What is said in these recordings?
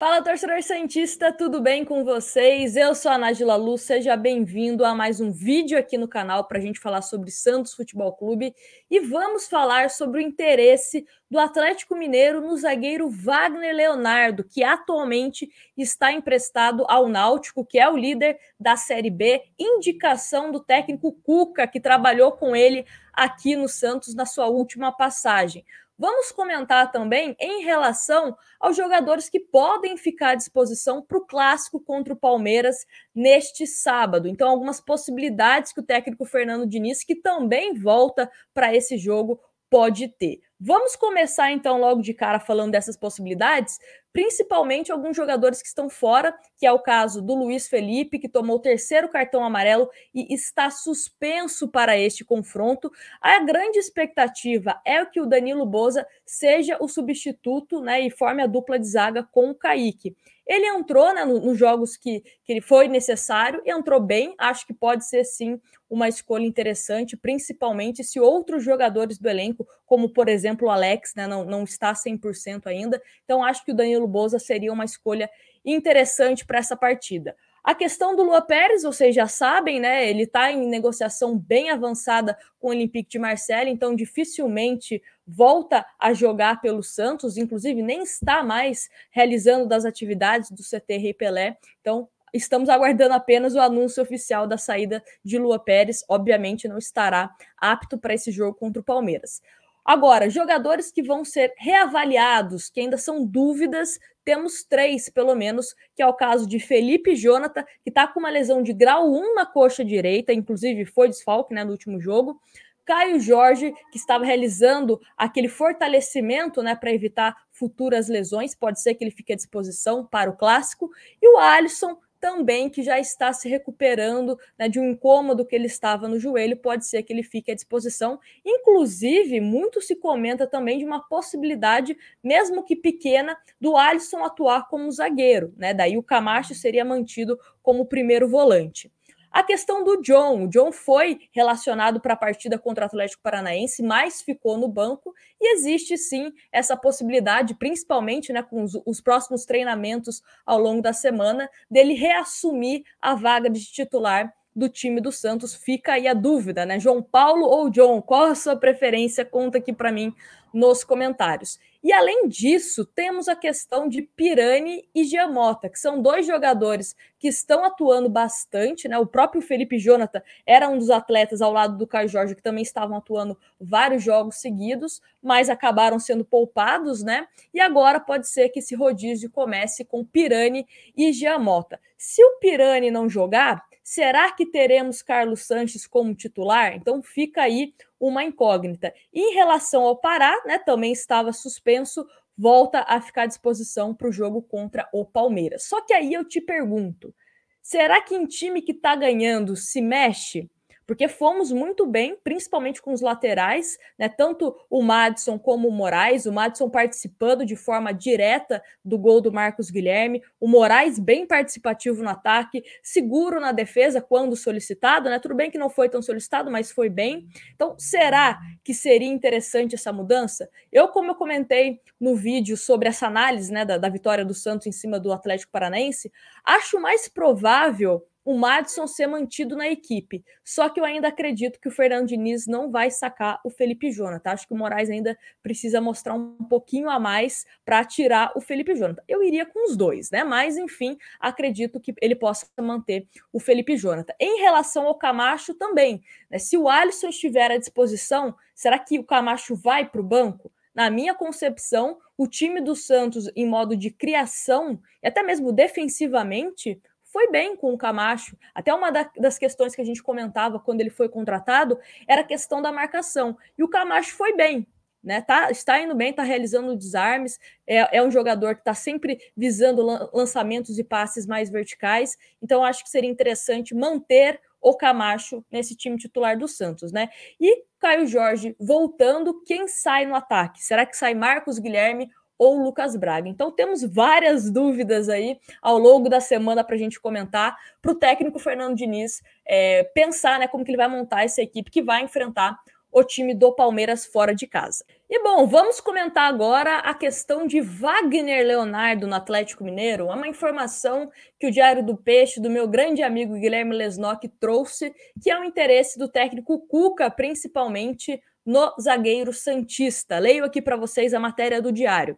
Fala, torcedor Santista, tudo bem com vocês? Eu sou a Nájila Lalu, seja bem-vindo a mais um vídeo aqui no canal para a gente falar sobre Santos Futebol Clube e vamos falar sobre o interesse do Atlético Mineiro no zagueiro Wagner Leonardo, que atualmente está emprestado ao Náutico, que é o líder da Série B, indicação do técnico Cuca, que trabalhou com ele aqui no Santos na sua última passagem. Vamos comentar também em relação aos jogadores que podem ficar à disposição para o clássico contra o Palmeiras neste sábado. Então, algumas possibilidades que o técnico Fernando Diniz, que também volta para esse jogo, pode ter. Vamos começar então logo de cara falando dessas possibilidades, principalmente alguns jogadores que estão fora, que é o caso do Luiz Felipe, que tomou o terceiro cartão amarelo e está suspenso para este confronto. A grande expectativa é que o Danilo Boza seja o substituto né, e forme a dupla de zaga com o Kaique. Ele entrou né, nos jogos que, que ele foi necessário, entrou bem, acho que pode ser sim uma escolha interessante, principalmente se outros jogadores do elenco, como por exemplo exemplo, o Alex né, não, não está 100% ainda. Então, acho que o Danilo Boza seria uma escolha interessante para essa partida. A questão do Lua Pérez, vocês já sabem, né? Ele está em negociação bem avançada com o Olympique de Marseille, então dificilmente volta a jogar pelo Santos, inclusive nem está mais realizando das atividades do CT Rei Pelé. Então, estamos aguardando apenas o anúncio oficial da saída de Lua Pérez. Obviamente, não estará apto para esse jogo contra o Palmeiras. Agora, jogadores que vão ser reavaliados, que ainda são dúvidas, temos três, pelo menos, que é o caso de Felipe Jonathan, que está com uma lesão de grau 1 na coxa direita, inclusive foi desfalque né, no último jogo. Caio Jorge, que estava realizando aquele fortalecimento né, para evitar futuras lesões, pode ser que ele fique à disposição para o clássico. E o Alisson, também que já está se recuperando né, de um incômodo que ele estava no joelho, pode ser que ele fique à disposição. Inclusive, muito se comenta também de uma possibilidade, mesmo que pequena, do Alisson atuar como zagueiro, né? Daí o Camacho seria mantido como primeiro volante. A questão do John. O John foi relacionado para a partida contra o Atlético Paranaense, mas ficou no banco. E existe sim essa possibilidade, principalmente né, com os, os próximos treinamentos ao longo da semana, dele reassumir a vaga de titular do time do Santos. Fica aí a dúvida, né? João Paulo ou John? Qual a sua preferência? Conta aqui para mim nos comentários. E além disso, temos a questão de Pirani e Giamota, que são dois jogadores que estão atuando bastante, né? O próprio Felipe Jonathan era um dos atletas ao lado do Caio Jorge que também estavam atuando vários jogos seguidos, mas acabaram sendo poupados, né? E agora pode ser que esse rodízio comece com Pirani e Giamota. Se o Pirani não jogar, Será que teremos Carlos Sanches como titular? Então fica aí uma incógnita. Em relação ao Pará, né, também estava suspenso, volta a ficar à disposição para o jogo contra o Palmeiras. Só que aí eu te pergunto: será que em time que está ganhando se mexe? porque fomos muito bem, principalmente com os laterais, né? Tanto o Madison como o Moraes, o Madison participando de forma direta do gol do Marcos Guilherme, o Moraes bem participativo no ataque, seguro na defesa quando solicitado, né? Tudo bem que não foi tão solicitado, mas foi bem. Então, será que seria interessante essa mudança? Eu, como eu comentei no vídeo sobre essa análise, né, da, da vitória do Santos em cima do Atlético Paranaense, acho mais provável o Madison ser mantido na equipe. Só que eu ainda acredito que o Fernando Diniz não vai sacar o Felipe Jonathan. Tá? Acho que o Moraes ainda precisa mostrar um pouquinho a mais para tirar o Felipe Jonathan. Eu iria com os dois, né? Mas, enfim, acredito que ele possa manter o Felipe Jonathan. Em relação ao Camacho também, né? se o Alisson estiver à disposição, será que o Camacho vai para o banco? Na minha concepção, o time do Santos, em modo de criação e até mesmo defensivamente, foi bem com o Camacho. Até uma da, das questões que a gente comentava quando ele foi contratado era a questão da marcação. E o Camacho foi bem. Né, tá, está indo bem, está realizando desarmes, é, é um jogador que está sempre visando lançamentos e passes mais verticais, então acho que seria interessante manter o Camacho nesse time titular do Santos, né? E Caio Jorge voltando, quem sai no ataque? Será que sai Marcos Guilherme ou Lucas Braga. Então temos várias dúvidas aí ao longo da semana para a gente comentar, para o técnico Fernando Diniz é, pensar né, como que ele vai montar essa equipe que vai enfrentar o time do Palmeiras fora de casa. E bom, vamos comentar agora a questão de Wagner Leonardo no Atlético Mineiro. É uma informação que o Diário do Peixe, do meu grande amigo Guilherme Lesnock, trouxe, que é o interesse do técnico Cuca, principalmente no zagueiro Santista. Leio aqui para vocês a matéria do Diário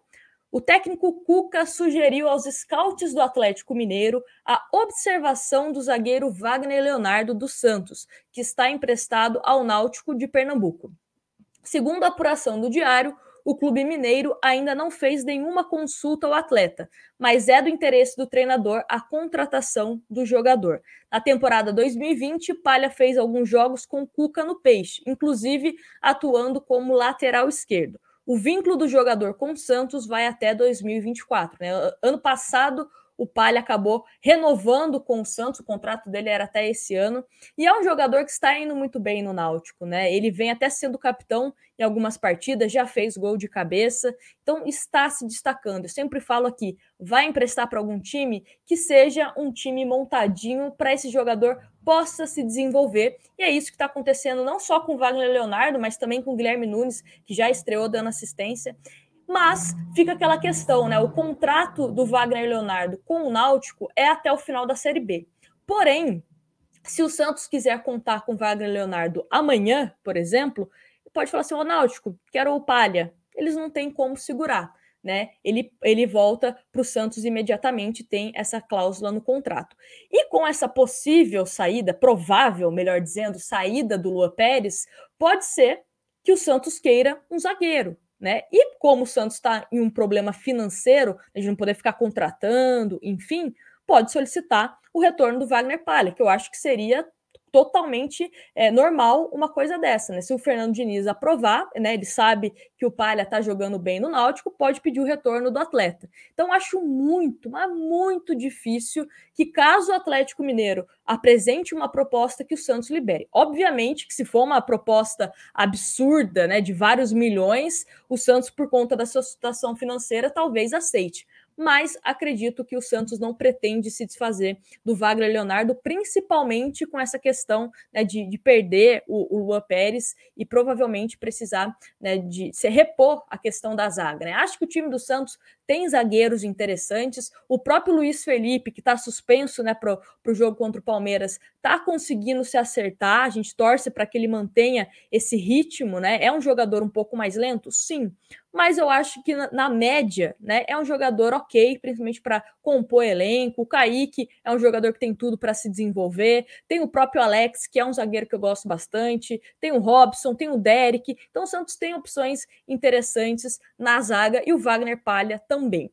o técnico Cuca sugeriu aos scouts do Atlético Mineiro a observação do zagueiro Wagner Leonardo dos Santos, que está emprestado ao Náutico de Pernambuco. Segundo a apuração do diário, o clube mineiro ainda não fez nenhuma consulta ao atleta, mas é do interesse do treinador a contratação do jogador. Na temporada 2020, Palha fez alguns jogos com Cuca no Peixe, inclusive atuando como lateral esquerdo. O vínculo do jogador com o Santos vai até 2024. Né? Ano passado, o Palha acabou renovando com o Santos, o contrato dele era até esse ano, e é um jogador que está indo muito bem no Náutico, né? Ele vem até sendo capitão em algumas partidas, já fez gol de cabeça, então está se destacando. Eu sempre falo aqui, vai emprestar para algum time que seja um time montadinho para esse jogador possa se desenvolver. E é isso que está acontecendo não só com Wagner Leonardo, mas também com Guilherme Nunes, que já estreou dando assistência. Mas fica aquela questão, né? O contrato do Wagner Leonardo com o Náutico é até o final da Série B. Porém, se o Santos quiser contar com o Wagner Leonardo amanhã, por exemplo, pode falar assim: Ô Náutico, quero o Palha. Eles não têm como segurar, né? Ele, ele volta para o Santos imediatamente, tem essa cláusula no contrato. E com essa possível saída, provável, melhor dizendo, saída do Lua Pérez, pode ser que o Santos queira um zagueiro, né? E como o Santos está em um problema financeiro, de não poder ficar contratando, enfim, pode solicitar o retorno do Wagner Palha, que eu acho que seria totalmente é, normal uma coisa dessa, né? Se o Fernando Diniz aprovar, né? Ele sabe que o Palha tá jogando bem no Náutico, pode pedir o retorno do atleta. Então acho muito, mas muito difícil que caso o Atlético Mineiro apresente uma proposta que o Santos libere. Obviamente que se for uma proposta absurda, né, de vários milhões, o Santos por conta da sua situação financeira talvez aceite mas acredito que o Santos não pretende se desfazer do Wagner Leonardo, principalmente com essa questão né, de, de, perder o, o Luan Pérez e provavelmente precisar né, de se repor a questão da zaga. Né? Acho que o time do Santos tem zagueiros interessantes, o próprio Luiz Felipe, que está suspenso né, para o jogo contra o Palmeiras, está conseguindo se acertar, a gente torce para que ele mantenha esse ritmo, né? É um jogador um pouco mais lento? Sim, mas eu acho que na, na média, né, é um jogador ok, principalmente para compor elenco. O Kaique é um jogador que tem tudo para se desenvolver. Tem o próprio Alex, que é um zagueiro que eu gosto bastante. Tem o Robson, tem o Derek. Então o Santos tem opções interessantes na zaga e o Wagner Palha também.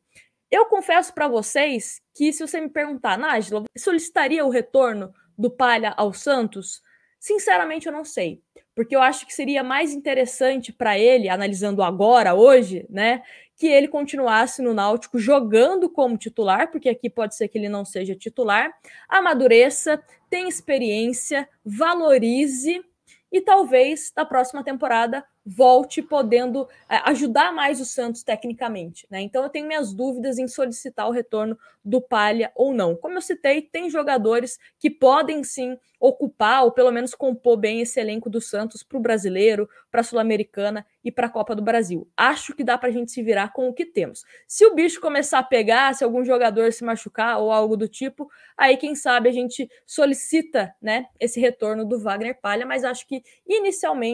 Eu confesso para vocês que se você me perguntar, Nájila, solicitaria o retorno do Palha ao Santos? Sinceramente, eu não sei, porque eu acho que seria mais interessante para ele, analisando agora, hoje, né, que ele continuasse no Náutico jogando como titular, porque aqui pode ser que ele não seja titular, amadureça, tenha experiência, valorize e talvez na próxima temporada volte podendo é, ajudar mais o Santos tecnicamente, né? Então eu tenho minhas dúvidas em solicitar o retorno do Palha ou não. Como eu citei, tem jogadores que podem sim ocupar ou pelo menos compor bem esse elenco do Santos para o brasileiro, para a Sul-Americana e para a Copa do Brasil. Acho que dá para a gente se virar com o que temos. Se o bicho começar a pegar, se algum jogador se machucar ou algo do tipo, aí quem sabe a gente solicita, né, esse retorno do Wagner Palha, mas acho que inicialmente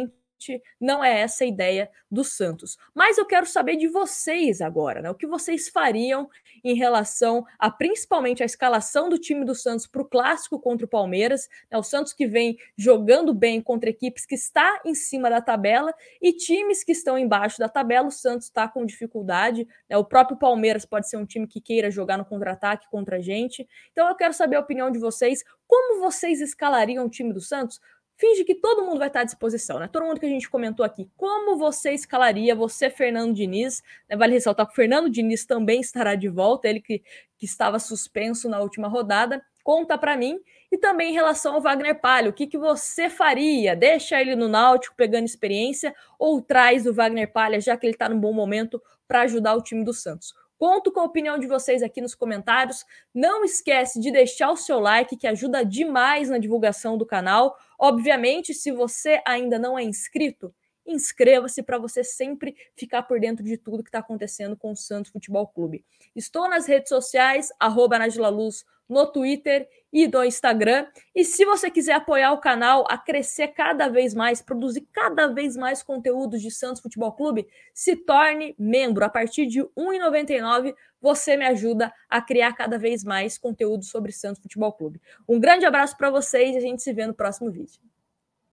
não é essa a ideia do Santos. Mas eu quero saber de vocês agora, né? O que vocês fariam em relação a principalmente a escalação do time do Santos para o clássico contra o Palmeiras, né? O Santos que vem jogando bem contra equipes que está em cima da tabela e times que estão embaixo da tabela, o Santos está com dificuldade, né? O próprio Palmeiras pode ser um time que queira jogar no contra-ataque contra a gente. Então eu quero saber a opinião de vocês, como vocês escalariam o time do Santos? finge que todo mundo vai estar à disposição, né? Todo mundo que a gente comentou aqui. Como você escalaria, você, Fernando Diniz, né? vale ressaltar que o Fernando Diniz também estará de volta, ele que, que estava suspenso na última rodada. Conta para mim. E também em relação ao Wagner Palha, o que, que você faria? Deixa ele no Náutico pegando experiência ou traz o Wagner Palha, já que ele está num bom momento, para ajudar o time do Santos? Conto com a opinião de vocês aqui nos comentários. Não esquece de deixar o seu like, que ajuda demais na divulgação do canal. Obviamente, se você ainda não é inscrito, inscreva-se para você sempre ficar por dentro de tudo que está acontecendo com o Santos Futebol Clube. Estou nas redes sociais, arroba Luz, no Twitter e do Instagram. E se você quiser apoiar o canal a crescer cada vez mais, produzir cada vez mais conteúdos de Santos Futebol Clube, se torne membro. A partir de R$ 1,99 você me ajuda a criar cada vez mais conteúdo sobre Santos Futebol Clube. Um grande abraço para vocês e a gente se vê no próximo vídeo.